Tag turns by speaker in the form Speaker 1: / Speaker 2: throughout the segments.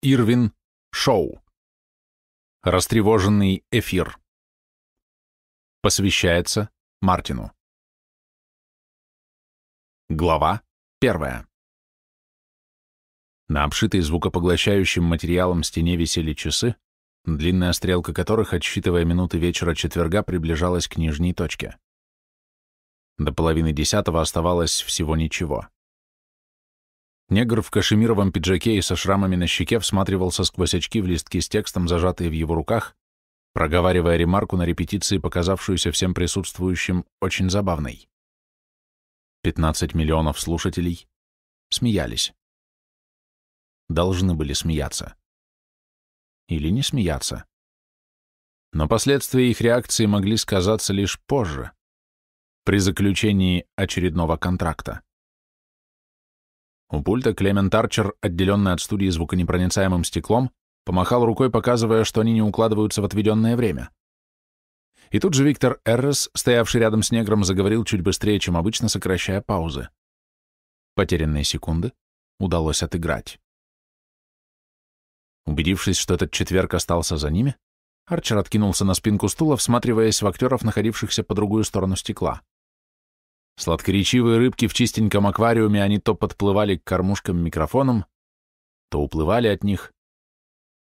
Speaker 1: Ирвин Шоу. Растревоженный эфир. Посвящается Мартину. Глава первая.
Speaker 2: На обшитой звукопоглощающим материалом стене висели часы, длинная стрелка которых, отсчитывая минуты вечера четверга, приближалась к нижней точке. До половины десятого оставалось всего ничего. Негр в кашемировом пиджаке и со шрамами на щеке всматривался сквозь очки в листки с текстом, зажатые в его руках, проговаривая ремарку на репетиции, показавшуюся всем присутствующим очень забавной. 15 миллионов слушателей смеялись.
Speaker 1: Должны были смеяться. Или не смеяться. Но последствия их реакции могли сказаться лишь позже,
Speaker 2: при заключении очередного контракта. У пульта Клемент Арчер, отделенный от студии звуконепроницаемым стеклом, помахал рукой, показывая, что они не укладываются в отведенное время. И тут же Виктор Эррес, стоявший рядом с негром, заговорил чуть быстрее, чем обычно, сокращая паузы. Потерянные секунды удалось отыграть. Убедившись, что этот четверг остался за ними, Арчер откинулся на спинку стула, всматриваясь в актеров, находившихся по другую сторону стекла. Сладкоречивые рыбки в чистеньком аквариуме, они то подплывали к кормушкам-микрофонам, то уплывали от них,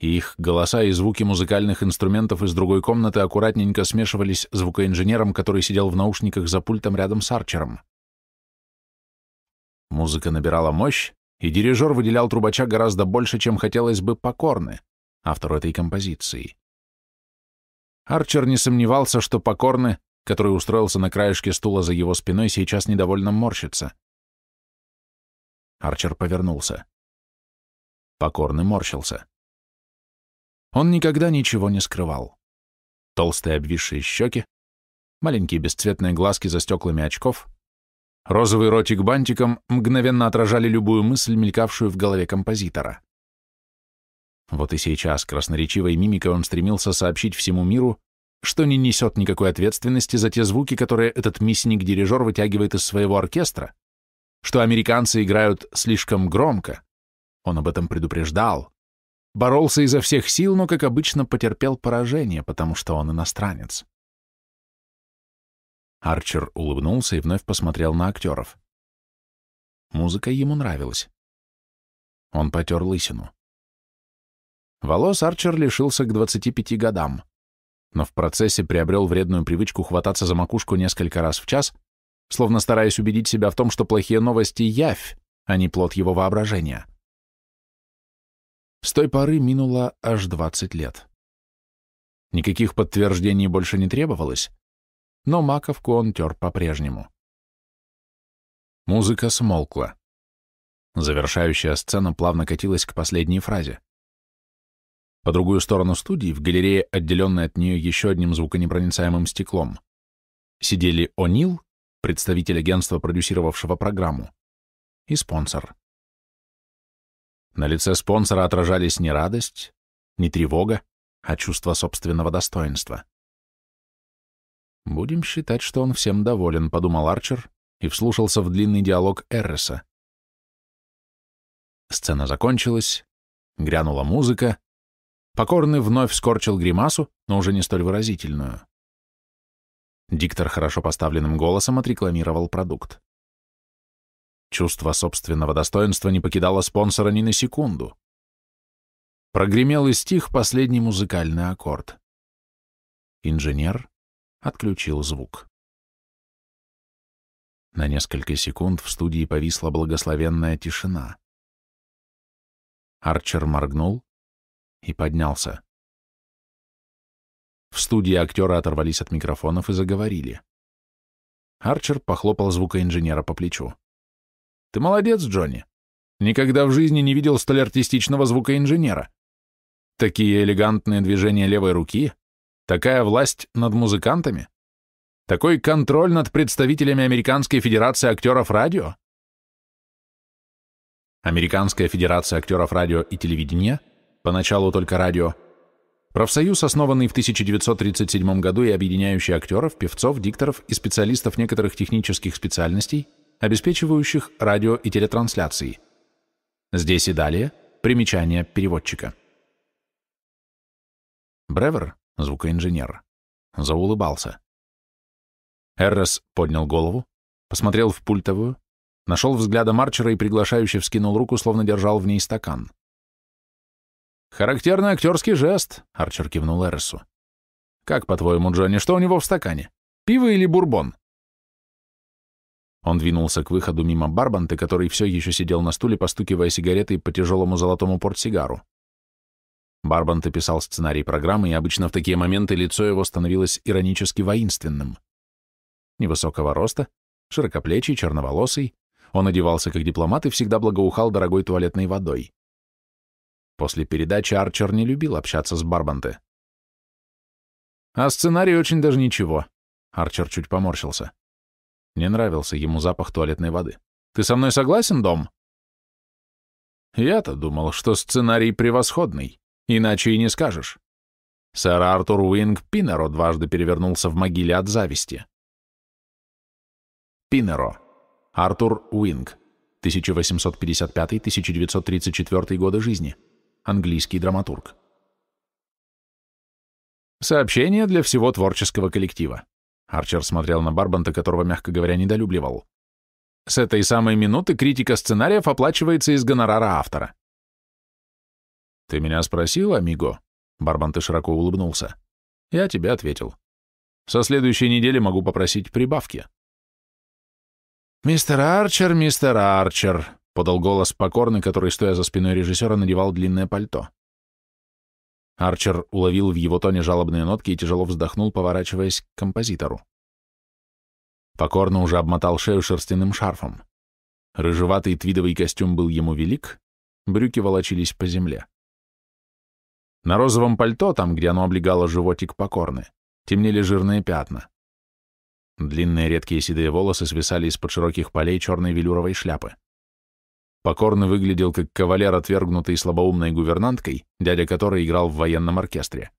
Speaker 2: и их голоса и звуки музыкальных инструментов из другой комнаты аккуратненько смешивались с звукоинженером, который сидел в наушниках за пультом рядом с Арчером. Музыка набирала мощь, и дирижер выделял трубача гораздо больше, чем хотелось бы Покорны, автору этой композиции. Арчер не сомневался, что Покорны который устроился на краешке стула за его спиной, сейчас недовольно морщится. Арчер повернулся.
Speaker 1: Покорный морщился. Он никогда ничего
Speaker 2: не скрывал. Толстые обвисшие щеки, маленькие бесцветные глазки за стеклами очков, розовый ротик бантиком мгновенно отражали любую мысль, мелькавшую в голове композитора. Вот и сейчас красноречивой мимикой он стремился сообщить всему миру, что не несет никакой ответственности за те звуки, которые этот миссник-дирижер вытягивает из своего оркестра, что американцы играют слишком громко. Он об этом предупреждал. Боролся изо всех сил, но, как обычно, потерпел поражение, потому что он иностранец. Арчер
Speaker 1: улыбнулся и вновь посмотрел на актеров. Музыка ему нравилась.
Speaker 2: Он потер лысину. Волос Арчер лишился к 25 годам — но в процессе приобрел вредную привычку хвататься за макушку несколько раз в час, словно стараясь убедить себя в том, что плохие новости — явь, а не плод его воображения. С той поры минуло аж 20 лет.
Speaker 1: Никаких подтверждений больше не требовалось, но маковку он тер по-прежнему. Музыка смолкла. Завершающая
Speaker 2: сцена плавно катилась к последней фразе. По другую сторону студии, в галерее, отделенной от нее еще одним звуконепроницаемым стеклом, сидели О'Нил, представитель агентства, продюсировавшего программу, и спонсор. На лице спонсора отражались не радость, не тревога, а чувство собственного достоинства. «Будем считать, что он всем доволен», — подумал Арчер и вслушался в длинный диалог Эрреса. Сцена закончилась, грянула музыка, Покорный вновь скорчил гримасу, но уже не столь выразительную. Диктор хорошо поставленным голосом отрекламировал продукт. Чувство собственного достоинства не покидало спонсора ни на секунду. Прогремел и стих последний музыкальный
Speaker 1: аккорд. Инженер отключил звук. На несколько секунд в студии повисла благословенная тишина. Арчер моргнул, и поднялся. В студии актеры оторвались от микрофонов и заговорили.
Speaker 2: Арчер похлопал звукоинженера по плечу. «Ты молодец, Джонни. Никогда в жизни не видел столь артистичного звукоинженера. Такие элегантные движения левой руки, такая власть над музыкантами, такой контроль над представителями Американской Федерации актеров радио». Американская Федерация актеров радио и телевидения поначалу только радио, профсоюз, основанный в 1937 году и объединяющий актеров, певцов, дикторов и специалистов некоторых технических специальностей, обеспечивающих радио и телетрансляции. Здесь и далее примечание переводчика. Бревер, звукоинженер, заулыбался. Эррес поднял голову, посмотрел в пультовую, нашел взглядом Арчера и приглашающе вскинул руку, словно держал в ней стакан. Характерный актерский жест, Арчер кивнул Эресу. Как, по-твоему, Джонни, что у него в стакане? Пиво или бурбон? Он двинулся к выходу мимо Барбанты, который все еще сидел на стуле, постукивая сигаретой по тяжелому золотому портсигару. Барбанте писал сценарий программы, и обычно в такие моменты лицо его становилось иронически воинственным. Невысокого роста, широкоплечий, черноволосый, он одевался как дипломат и всегда благоухал дорогой туалетной водой. После передачи Арчер не любил общаться с Барбанте.
Speaker 1: А сценарий очень даже ничего. Арчер чуть поморщился.
Speaker 2: Не нравился ему запах туалетной воды. Ты со мной согласен, Дом? Я-то думал, что сценарий превосходный, иначе и не скажешь. Сэр Артур Уинг Пинеро дважды перевернулся в могиле от зависти. Пинеро. Артур Уинг. 1855-1934 годы жизни английский драматург. Сообщение для всего творческого коллектива. Арчер смотрел на Барбанта, которого, мягко говоря, недолюбливал. С этой самой минуты критика сценариев оплачивается из гонорара автора. «Ты меня спросил, амиго?» Барбанте широко улыбнулся. «Я тебе ответил. Со следующей недели могу попросить прибавки». «Мистер Арчер, мистер Арчер», подал голос покорный, который, стоя за спиной режиссера, надевал длинное пальто. Арчер уловил в его тоне жалобные нотки и тяжело вздохнул, поворачиваясь к композитору. Покорно уже обмотал шею шерстяным шарфом. Рыжеватый твидовый костюм был ему велик, брюки волочились по земле. На розовом пальто, там, где оно облегало животик покорны, темнели жирные пятна. Длинные редкие седые волосы свисали из-под широких полей черной велюровой шляпы покорно выглядел как кавалер, отвергнутый слабоумной гувернанткой, дядя которой играл в военном оркестре.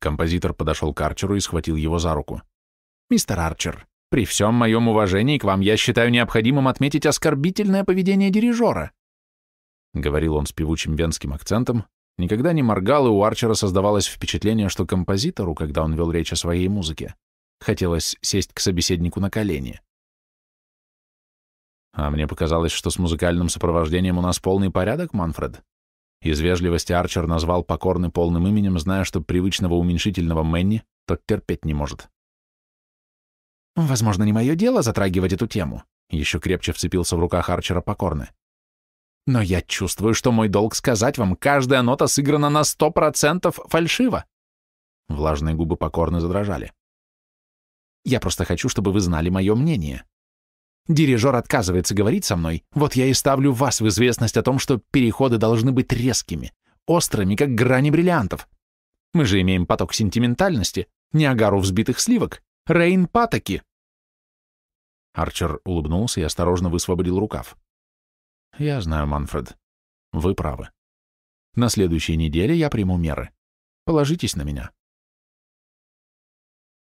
Speaker 2: Композитор подошел к Арчеру и схватил его за руку. «Мистер Арчер, при всем моем уважении к вам я считаю необходимым отметить оскорбительное поведение дирижера», говорил он с певучим венским акцентом, никогда не моргал, и у Арчера создавалось впечатление, что композитору, когда он вел речь о своей музыке, хотелось сесть к собеседнику на колени. А мне показалось, что с музыкальным сопровождением у нас полный порядок, Манфред. Из вежливости Арчер назвал покорный полным именем, зная, что привычного уменьшительного Мэнни тот терпеть не может. «Возможно, не мое дело затрагивать эту тему», — еще крепче вцепился в руках Арчера покорны. «Но я чувствую, что мой долг сказать вам, каждая нота сыграна на сто процентов фальшиво». Влажные губы покорно задрожали. «Я просто хочу, чтобы вы знали мое мнение. Дирижер отказывается говорить со мной, вот я и ставлю вас в известность о том, что переходы должны быть резкими, острыми, как грани бриллиантов. Мы же имеем поток сентиментальности, Ниагару взбитых сливок, Рейн патоки. Арчер улыбнулся и осторожно высвободил рукав.
Speaker 1: «Я знаю, Манфред. Вы правы. На следующей неделе я приму меры.
Speaker 2: Положитесь на меня».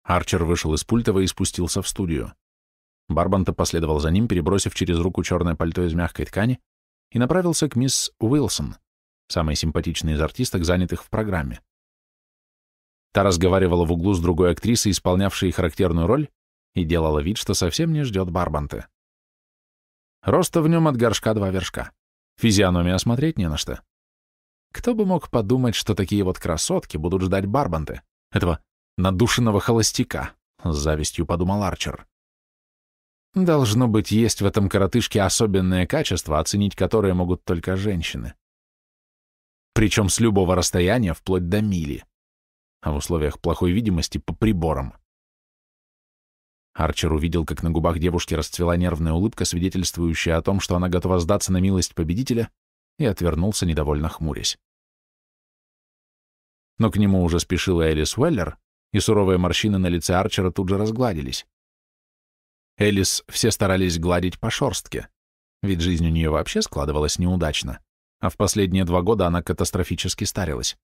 Speaker 2: Арчер вышел из пультова и спустился в студию. Барбанта последовал за ним, перебросив через руку черное пальто из мягкой ткани, и направился к мисс Уилсон, самой симпатичной из артисток, занятых в программе. Та разговаривала в углу с другой актрисой, исполнявшей характерную роль, и делала вид, что совсем не ждет Барбанты. Роста в нем от горшка два вершка. Физиономия осмотреть не на что. Кто бы мог подумать, что такие вот красотки будут ждать Барбанты, этого надушенного холостяка, с завистью подумал Арчер. Должно быть, есть в этом коротышке особенное качество, оценить которое могут только женщины. Причем с любого расстояния вплоть до мили, а в условиях плохой видимости по приборам. Арчер увидел, как на губах девушки расцвела нервная улыбка, свидетельствующая о том, что она готова сдаться на милость победителя, и отвернулся, недовольно хмурясь. Но к нему уже спешила Элис Уэллер, и суровые морщины на лице Арчера тут же разгладились. Элис все старались гладить по шорстке, ведь жизнь у нее вообще складывалась неудачно, а в последние два года она катастрофически старилась.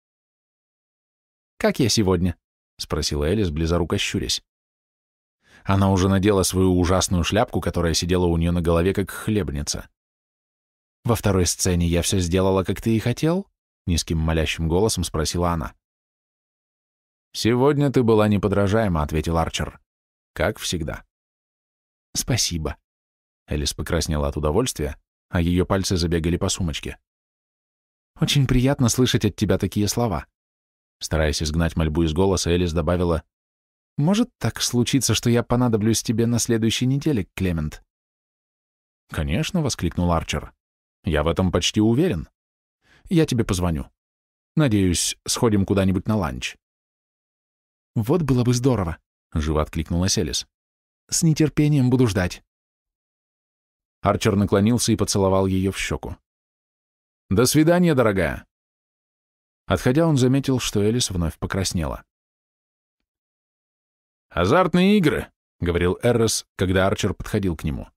Speaker 2: «Как я сегодня?» — спросила Элис, близоруко щурясь. Она уже надела свою ужасную шляпку, которая сидела у нее на голове, как хлебница. «Во второй сцене я все сделала, как ты и хотел?» — низким молящим голосом спросила она. «Сегодня ты была неподражаема», — ответил Арчер. «Как всегда». «Спасибо». Элис покраснела от удовольствия, а ее пальцы забегали по сумочке. «Очень приятно слышать от тебя такие слова». Стараясь изгнать мольбу из голоса, Элис добавила, «Может так случиться, что я понадоблюсь тебе на следующей неделе, Клемент?» «Конечно», — воскликнул Арчер. «Я в этом почти уверен. Я тебе позвоню. Надеюсь, сходим куда-нибудь на ланч». «Вот было бы здорово», — живо откликнулась Элис.
Speaker 1: С нетерпением
Speaker 2: буду ждать. Арчер наклонился и поцеловал ее в
Speaker 1: щеку. «До свидания, дорогая!» Отходя, он заметил, что
Speaker 2: Элис вновь покраснела. «Азартные игры!» — говорил Эррес, когда Арчер подходил к нему.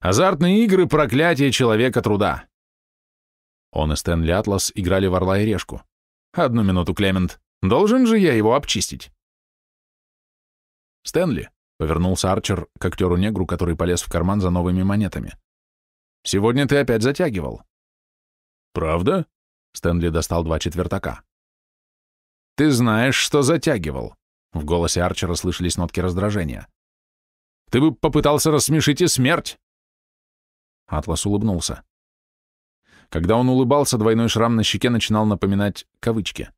Speaker 2: «Азартные игры — проклятие человека труда!» Он и Стэнли Атлас играли в «Орла и решку». «Одну минуту, Клемент. Должен же я его обчистить?» «Стэнли», Повернулся Арчер к актеру-негру, который полез в карман за новыми монетами. «Сегодня ты опять затягивал». «Правда?» Стэнли достал два четвертака. «Ты знаешь, что затягивал!» В голосе Арчера слышались нотки раздражения. «Ты бы попытался рассмешить и смерть!» Атлас улыбнулся. Когда он улыбался, двойной шрам на щеке начинал напоминать кавычки.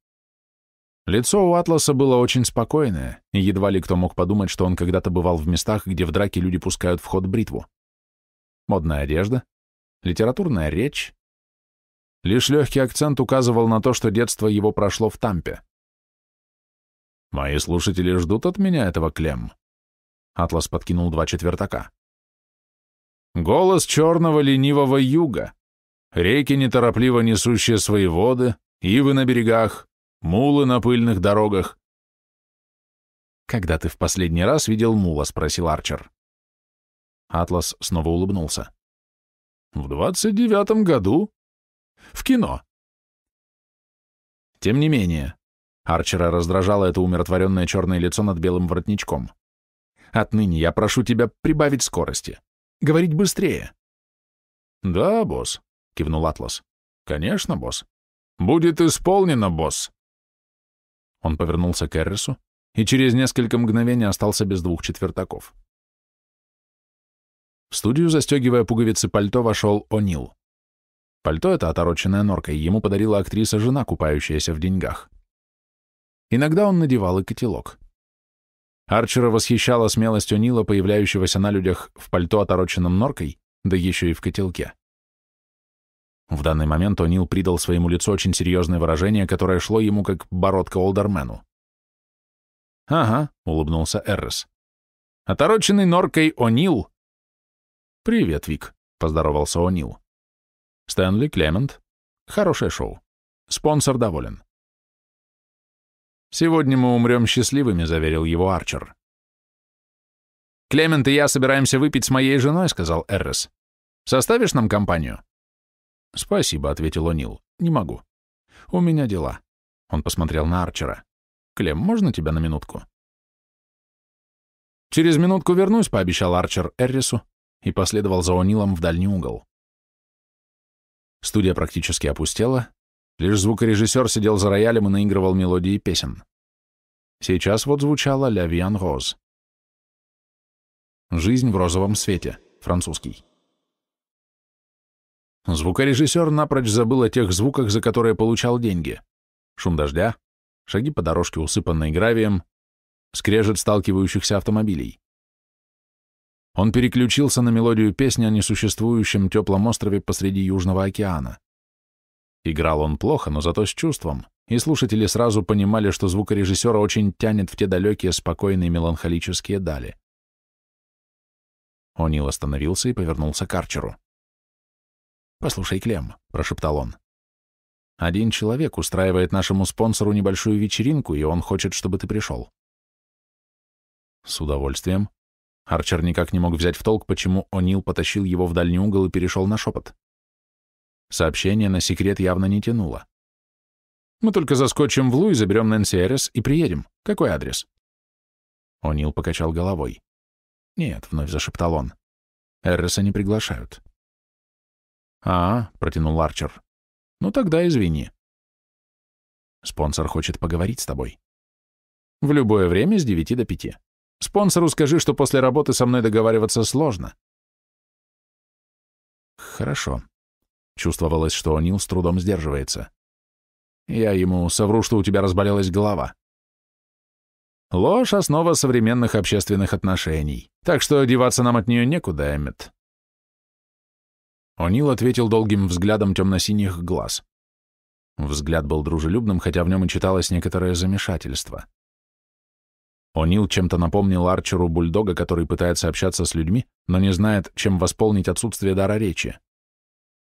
Speaker 2: Лицо у Атласа было очень спокойное, и едва ли кто мог подумать, что он когда-то бывал в местах, где в драке люди пускают в ход бритву. Модная одежда, литературная речь. Лишь легкий акцент указывал на то, что детство его прошло в Тампе. «Мои слушатели ждут от меня этого, Клем». Атлас подкинул два четвертака. «Голос черного ленивого юга, реки, неторопливо несущие свои воды, ивы на берегах, мулы на пыльных дорогах. «Когда ты в последний раз видел мула?» —
Speaker 1: спросил Арчер. Атлас снова улыбнулся. «В двадцать
Speaker 2: девятом году. В кино». Тем не менее, Арчера раздражало это умиротворенное черное лицо над белым воротничком. «Отныне я прошу тебя прибавить скорости. Говорить быстрее». «Да, босс», — кивнул Атлас. «Конечно, босс. Будет исполнено, босс». Он повернулся к Эррису и через несколько мгновений остался без двух четвертаков. В студию, застегивая пуговицы пальто, вошел О'Нил. Пальто это отороченная норкой, ему подарила актриса жена, купающаяся в деньгах. Иногда он надевал и котелок. Арчера восхищала смелость О'Нила, появляющегося на людях в пальто, отороченном норкой, да еще и в котелке. В данный момент О'Нил придал своему лицу очень серьезное выражение, которое шло ему как бородка Олдермену. «Ага», — улыбнулся Эррес.
Speaker 1: «Отороченный норкой О'Нил». «Привет, Вик», — поздоровался О'Нил. «Стэнли, Клемент. Хорошее шоу. Спонсор доволен».
Speaker 2: «Сегодня мы умрем счастливыми», — заверил его Арчер. «Клемент и я собираемся выпить с моей женой», — сказал Эррес. «Составишь нам компанию?» «Спасибо», — ответил О'Нил. «Не могу. У меня дела». Он посмотрел
Speaker 1: на Арчера. «Клем, можно тебя на минутку?» «Через минутку
Speaker 2: вернусь», — пообещал Арчер Эррису и последовал за О'Нилом в дальний угол. Студия практически опустела, лишь звукорежиссер сидел за роялем и наигрывал мелодии песен. Сейчас вот звучала «Ля Виан Роз». «Жизнь в розовом свете», французский. Звукорежиссер напрочь забыл о тех звуках, за которые получал деньги. Шум дождя, шаги по дорожке, усыпанной гравием, скрежет сталкивающихся автомобилей. Он переключился на мелодию песни о несуществующем теплом острове посреди Южного океана. Играл он плохо, но зато с чувством, и слушатели сразу понимали, что звукорежиссера очень тянет в те далекие, спокойные, меланхолические дали. Онил остановился и повернулся к Арчеру. «Послушай, Клем», — прошептал он, — «один человек устраивает нашему спонсору небольшую вечеринку, и он хочет, чтобы ты пришел». «С удовольствием». Арчер никак не мог взять в толк, почему О'Нил потащил его в дальний угол и перешел на шепот. Сообщение на секрет явно не тянуло. «Мы только заскочим в Лу и заберем Нэнси Эрис и приедем. Какой адрес?» О'Нил покачал головой.
Speaker 1: «Нет», — вновь зашептал он, — «Эрреса не приглашают».
Speaker 2: «А, — протянул Арчер, — ну тогда извини. Спонсор хочет поговорить с тобой. В любое время с девяти до пяти. Спонсору скажи, что после работы со мной договариваться сложно. Хорошо. Чувствовалось, что Нил с трудом сдерживается. Я ему совру, что у тебя разболелась голова. Ложь — основа современных общественных отношений, так что одеваться нам от нее некуда, Эммет. О'Нил ответил долгим взглядом темно-синих глаз. Взгляд был дружелюбным, хотя в нем и читалось некоторое замешательство. О'Нил чем-то напомнил Арчеру бульдога, который пытается общаться с людьми, но не знает, чем восполнить отсутствие дара речи.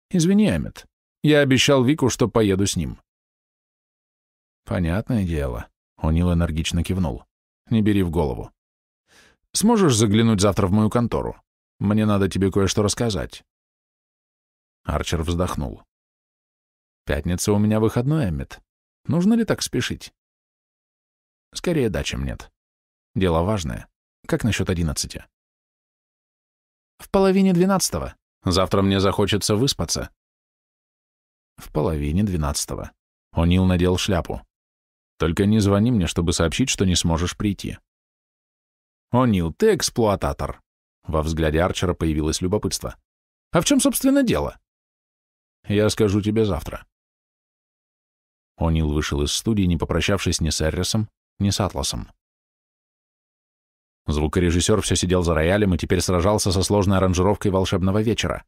Speaker 2: «Извини, Эммет, я обещал Вику, что поеду с ним». «Понятное дело», — О'Нил энергично кивнул. «Не бери в голову. Сможешь заглянуть завтра в мою контору? Мне надо тебе кое-что рассказать. Арчер вздохнул. «Пятница у меня выходной, Эммет. Нужно ли так спешить?»
Speaker 1: «Скорее да, чем нет. Дело важное. Как насчет одиннадцати?» «В половине двенадцатого. Завтра мне захочется выспаться». «В половине двенадцатого». Онил надел шляпу.
Speaker 2: «Только не звони мне, чтобы сообщить, что не сможешь прийти». «Онил, ты эксплуататор!» Во взгляде Арчера появилось любопытство. «А в чем, собственно, дело?» Я скажу тебе завтра. О'Нил вышел из студии, не попрощавшись ни с Эррисом, ни с Атласом. Звукорежиссер все сидел за роялем и теперь сражался со сложной аранжировкой волшебного вечера.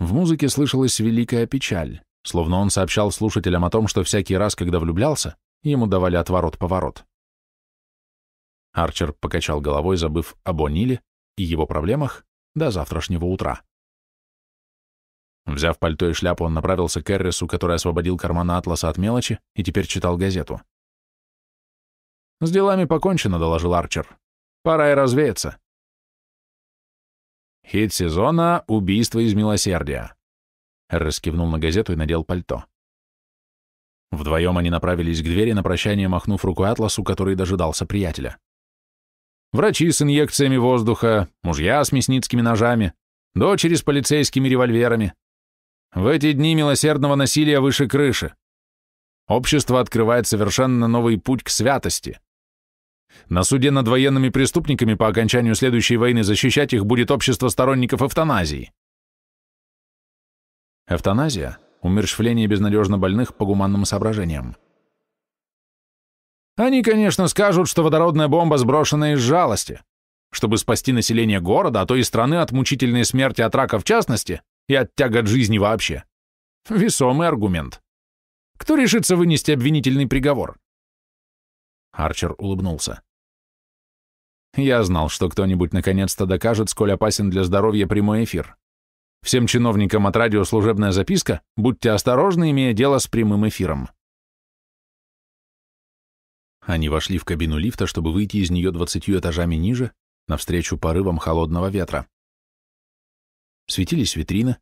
Speaker 2: В музыке слышалась великая печаль, словно он сообщал слушателям о том, что всякий раз, когда влюблялся, ему давали отворот-поворот. Арчер покачал головой, забыв об О'Ниле и его проблемах до завтрашнего утра. Взяв пальто и шляпу, он направился к Эррису, который освободил кармана атласа от мелочи и теперь читал газету. «С делами покончено», — доложил Арчер. «Пора и развеяться».
Speaker 1: Хит сезона «Убийство из милосердия».
Speaker 2: Эррис кивнул на газету и надел пальто. Вдвоем они направились к двери, на прощание махнув руку Атласу, который дожидался приятеля. Врачи с инъекциями воздуха, мужья с мясницкими ножами, дочери с полицейскими револьверами, в эти дни милосердного насилия выше крыши. Общество открывает совершенно новый путь к святости. На суде над военными преступниками по окончанию следующей войны защищать их будет общество сторонников эвтаназии. Эвтаназия – умерщвление безнадежно больных по гуманным соображениям. Они, конечно, скажут, что водородная бомба сброшена из жалости. Чтобы спасти население города, а то и страны от мучительной смерти от рака в частности, и от тягот жизни вообще. Весомый аргумент. Кто решится вынести обвинительный приговор? Арчер улыбнулся. Я знал, что кто-нибудь наконец-то докажет, сколь опасен для здоровья прямой эфир. Всем чиновникам от радио служебная записка «Будьте осторожны, имея дело с прямым эфиром». Они вошли в кабину лифта, чтобы выйти из нее двадцатью этажами ниже, навстречу порывам холодного ветра. Светились витрины,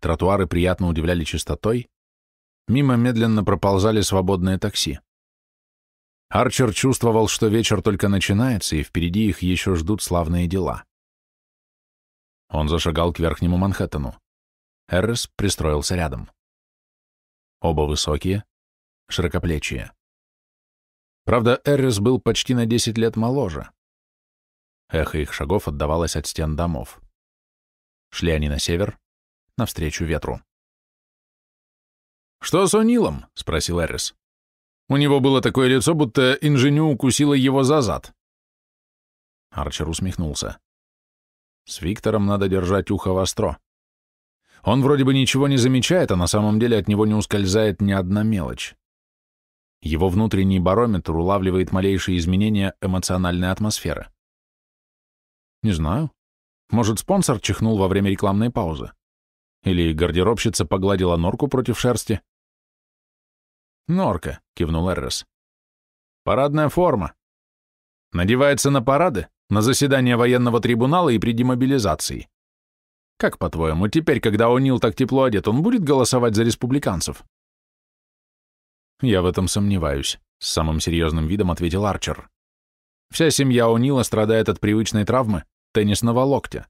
Speaker 2: тротуары приятно удивляли чистотой, мимо медленно проползали свободные такси. Арчер чувствовал, что вечер только начинается, и впереди их еще ждут славные дела. Он зашагал к верхнему Манхэттену. Эррес
Speaker 1: пристроился рядом. Оба высокие, широкоплечие.
Speaker 2: Правда, Эррес был почти на 10 лет моложе.
Speaker 1: Эхо их шагов отдавалось от стен домов. Шли они на север, навстречу ветру. «Что с О'Нилом?» — спросил Эрис. У него было
Speaker 2: такое лицо, будто инженю укусила его за зад. Арчер усмехнулся. С Виктором надо держать ухо востро. Он вроде бы ничего не замечает, а на самом деле от него не ускользает ни одна мелочь. Его внутренний барометр улавливает малейшие изменения эмоциональной атмосферы. «Не знаю», может, спонсор чихнул во время рекламной паузы? Или гардеробщица погладила норку против шерсти? «Норка», — кивнул Эррес. «Парадная форма. Надевается на парады, на заседание военного трибунала и при демобилизации. Как, по-твоему, теперь, когда Унил так тепло одет, он будет голосовать за республиканцев?» «Я в этом сомневаюсь», — с самым серьезным видом ответил Арчер. «Вся семья Унила страдает от привычной травмы,
Speaker 1: теннисного локтя.